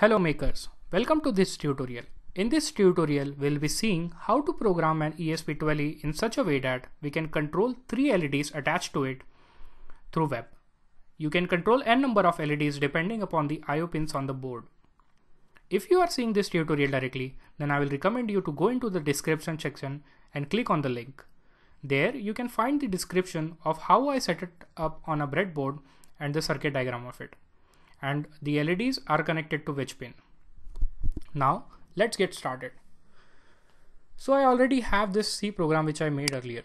Hello makers, welcome to this tutorial. In this tutorial, we'll be seeing how to program an esp 12 in such a way that we can control three LEDs attached to it through web. You can control n number of LEDs depending upon the IO pins on the board. If you are seeing this tutorial directly, then I will recommend you to go into the description section and click on the link. There you can find the description of how I set it up on a breadboard and the circuit diagram of it and the LEDs are connected to which pin. Now let's get started. So I already have this C program which I made earlier.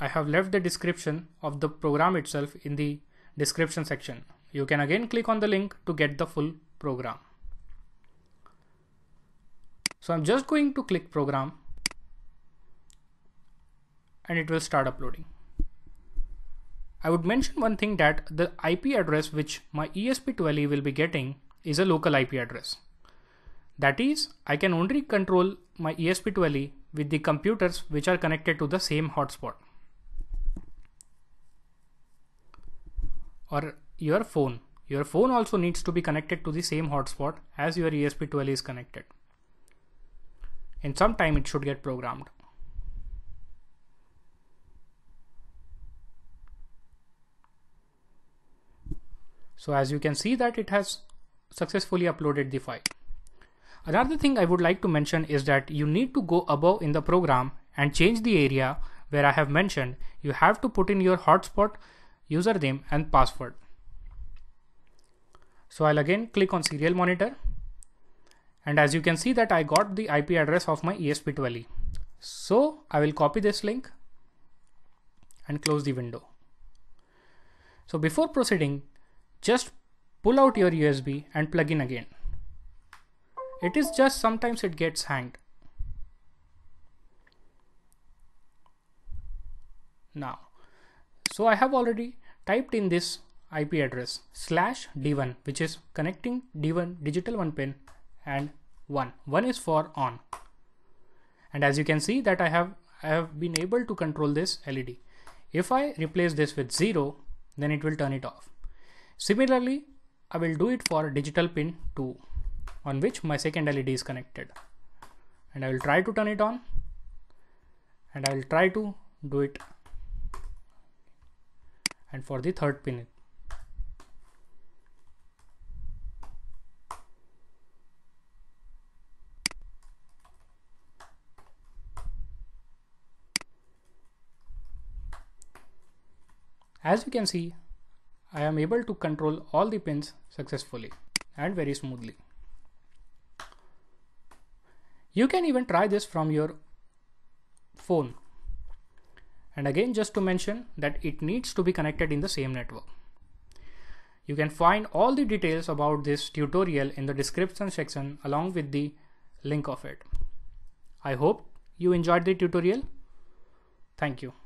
I have left the description of the program itself in the description section. You can again click on the link to get the full program. So I'm just going to click program and it will start uploading. I would mention one thing that the IP address which my esp 12 will be getting is a local IP address. That is, I can only control my esp 12 with the computers which are connected to the same hotspot or your phone. Your phone also needs to be connected to the same hotspot as your ESP12 is connected. And sometime it should get programmed. So as you can see that it has successfully uploaded the file. Another thing I would like to mention is that you need to go above in the program and change the area where I have mentioned you have to put in your hotspot username and password. So I'll again click on serial monitor and as you can see that I got the IP address of my ESP12E. So I will copy this link and close the window. So before proceeding, just pull out your USB and plug in again. It is just sometimes it gets hanged. Now, so I have already typed in this IP address slash D1 which is connecting D1 digital 1 pin and 1. 1 is for on. And as you can see that I have I have been able to control this LED. If I replace this with 0 then it will turn it off. Similarly, I will do it for digital pin 2 on which my second LED is connected. And I will try to turn it on and I will try to do it and for the third pin As you can see, I am able to control all the pins successfully and very smoothly. You can even try this from your phone. And again, just to mention that it needs to be connected in the same network. You can find all the details about this tutorial in the description section along with the link of it. I hope you enjoyed the tutorial. Thank you.